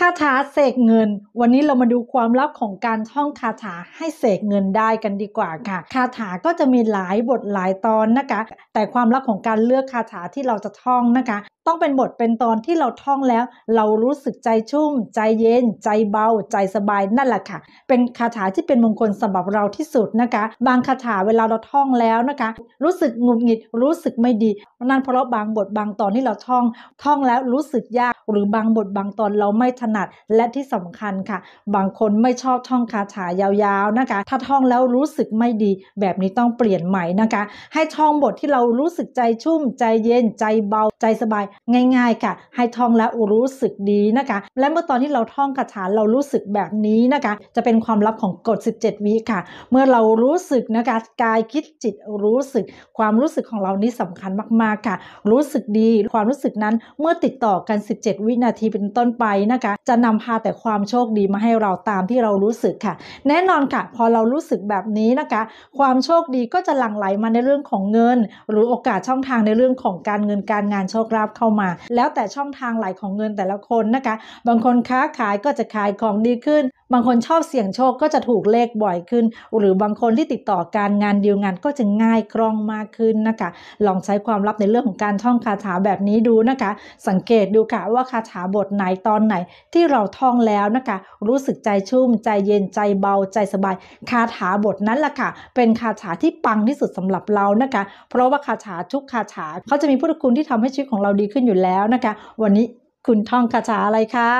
คาถาเสกเงิน วันนี้เรามาดูความลับของการท่องคาถาให้เสกเงินได้กันดีกว่าค่ะ คาถาก็จะมีหลายบทหลายตอนนะคะ แต่ความลับของการเลือกคาถาที่เราจะท่องนะคะ ต้องเป็นบทเป็นตอนที่เราท่องแล้ว เรารู้สึกใจชุ่ม ใจเย็น ใจเบาใจสบายนั่นแหละค่ะเป็นคาถาที่เป็นมงคลสำหรับเราที่สุดนะคะ บางคาถาเวลาเราท่องแล้วนะคะ รู้สึกงุดหงิดรู้สึกไม่ดีนั่นเพราะบางบทบางตอนที่เราท่องท่องแล้วรู้สึกยากหรือบางบทบางตอนเราไม่ถนัดและที่สำคัญค่ะ บางคนไม่ชอบท่องคาถายาวๆนะคะ ถ้าท่องแล้วรู้สึกไม่ดีแบบนี้ต้องเปลี่ยนใหม่นะคะ ให้ท่องบทที่เรารู้สึกใจชุ่มใจเย็นใจเบาใจสบาย ง่ายๆค่ะให้ท่องแล้วรู้สึกดีนะคะ และเมื่อตอนที่เราท่องคาถาเรารู้สึกแบบนี้นะคะ จะเป็นความลับของกฎ17 วิค่ะ เมื่อเรารู้สึกนะคะกายคิดจิตรู้สึกความรู้สึกของเรานี้สำคัญมากๆค่ะ รู้สึกดีความรู้สึกนั้นเมื่อติดต่อกัน 17 วินาทีเป็นต้นไปนะคะจะนำพาแต่ความโชคดีมาให้เราตามที่เรารู้สึกค่ะ แน่นอนค่ะพอเรารู้สึกแบบนี้นะคะ ความโชคดีก็จะหลั่งไหลมาในเรื่องของเงิน หรือโอกาสช่องทางในเรื่องของการเงินการงานโชคลาภเข้ามา แล้วแต่ช่องทางไหลของเงินแต่ละคนนะคะ บางคนค้าขายก็จะขายของดีขึ้น บางคนชอบเสี่ยงโชคก็จะถูกเลขบ่อยขึ้น หรือบางคนที่ติดต่อการงานเดียวงานก็จะง่ายคล่องมากขึ้นนะคะ ลองใช้ความลับในเรื่องของการท่องคาถาแบบนี้ดูนะคะ สังเกตดูค่ะว่าคาถาบทไหนตอนไหนที่เราท่องแล้วนะคะ รู้สึกใจชุ่มใจเย็นใจเบาใจสบาย คาถาบทนั้นล่ะค่ะ เป็นคาถาที่ปังที่สุดสำหรับเรานะคะ เพราะว่าคาถาทุกคาถาเขาจะมีพุทธคุณที่ทำให้ชีวิตของเราดีขึ้นอยู่แล้วนะคะ วันนี้คุณท่องคาถาอะไรคะ